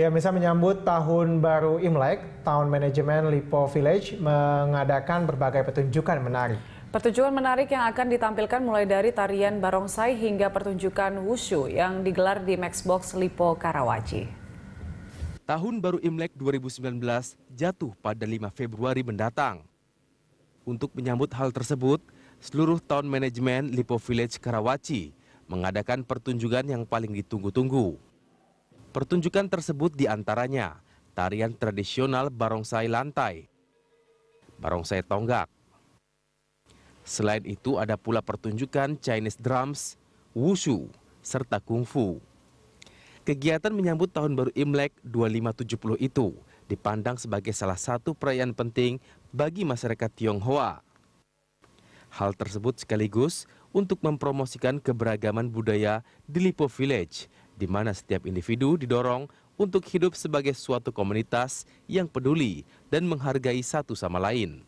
Ya, bisa menyambut tahun baru Imlek, Town Management Lipo Village mengadakan berbagai pertunjukan menarik. Pertunjukan menarik yang akan ditampilkan mulai dari tarian barongsai hingga pertunjukan wushu yang digelar di Maxbox Lipo Karawaci. Tahun baru Imlek 2019 jatuh pada 5 Februari mendatang. Untuk menyambut hal tersebut, seluruh tahun manajemen Lipo Village Karawaci mengadakan pertunjukan yang paling ditunggu-tunggu Pertunjukan tersebut diantaranya tarian tradisional barongsai lantai, barongsai tonggak. Selain itu ada pula pertunjukan Chinese drums, wushu, serta kungfu. Kegiatan menyambut tahun baru Imlek 2570 itu dipandang sebagai salah satu perayaan penting bagi masyarakat Tionghoa. Hal tersebut sekaligus untuk mempromosikan keberagaman budaya di Lipo Village di mana setiap individu didorong untuk hidup sebagai suatu komunitas yang peduli dan menghargai satu sama lain.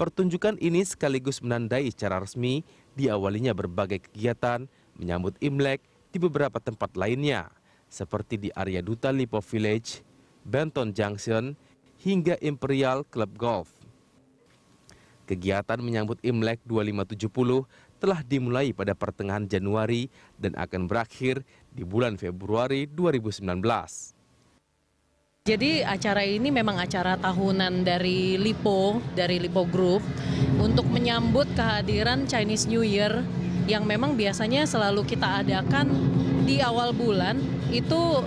Pertunjukan ini sekaligus menandai secara resmi diawalinya berbagai kegiatan menyambut Imlek di beberapa tempat lainnya, seperti di area Duta Lipo Village, Benton Junction, hingga Imperial Club Golf. Kegiatan menyambut Imlek 2570 telah dimulai pada pertengahan Januari dan akan berakhir di bulan Februari 2019. Jadi acara ini memang acara tahunan dari Lipo, dari Lipo Group untuk menyambut kehadiran Chinese New Year yang memang biasanya selalu kita adakan di awal bulan itu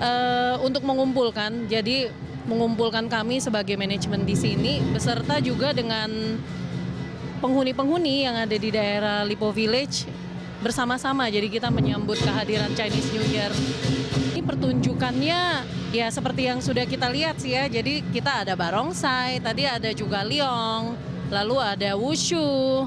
uh, untuk mengumpulkan. Jadi mengumpulkan kami sebagai manajemen di sini beserta juga dengan penghuni-penghuni yang ada di daerah Lipo Village bersama-sama. Jadi kita menyambut kehadiran Chinese New Year. Ini pertunjukannya ya seperti yang sudah kita lihat sih ya. Jadi kita ada barongsai, tadi ada juga liong, lalu ada wushu,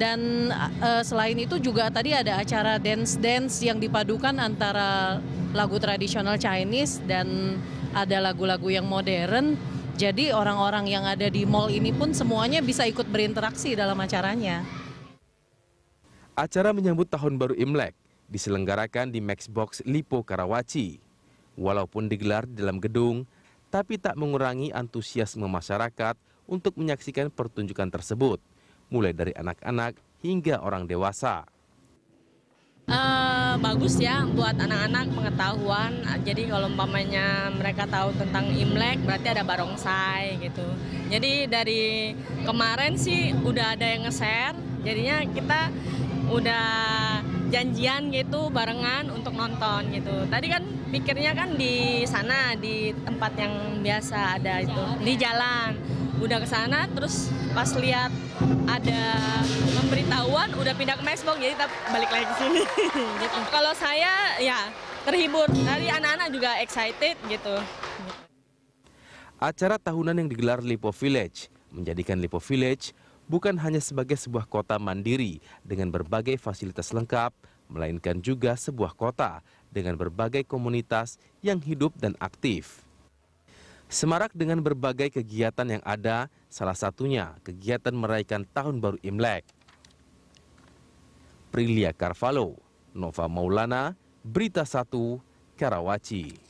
dan uh, selain itu juga tadi ada acara dance dance yang dipadukan antara lagu tradisional Chinese dan ada lagu-lagu yang modern jadi orang-orang yang ada di mall ini pun semuanya bisa ikut berinteraksi dalam acaranya. Acara menyambut tahun baru Imlek diselenggarakan di Maxbox Lipo Karawaci. Walaupun digelar dalam gedung, tapi tak mengurangi antusiasme masyarakat untuk menyaksikan pertunjukan tersebut, mulai dari anak-anak hingga orang dewasa bagus ya buat anak-anak pengetahuan. Jadi kalau umpamanya mereka tahu tentang Imlek berarti ada barongsai gitu. Jadi dari kemarin sih udah ada yang nge-share. Jadinya kita udah janjian gitu barengan untuk nonton gitu. Tadi kan pikirnya kan di sana di tempat yang biasa ada itu di jalan udah ke sana terus pas lihat ada pemberitahuan udah pindah ke Mesbong jadi kita balik lagi ke sini gitu. kalau saya ya terhibur dari anak-anak juga excited gitu acara tahunan yang digelar Lipo Village menjadikan Lipo Village bukan hanya sebagai sebuah kota mandiri dengan berbagai fasilitas lengkap melainkan juga sebuah kota dengan berbagai komunitas yang hidup dan aktif Semarak dengan berbagai kegiatan yang ada, salah satunya kegiatan merayakan Tahun Baru Imlek. Prilia Carvalho, Nova Maulana, Berita 1, Karawaci.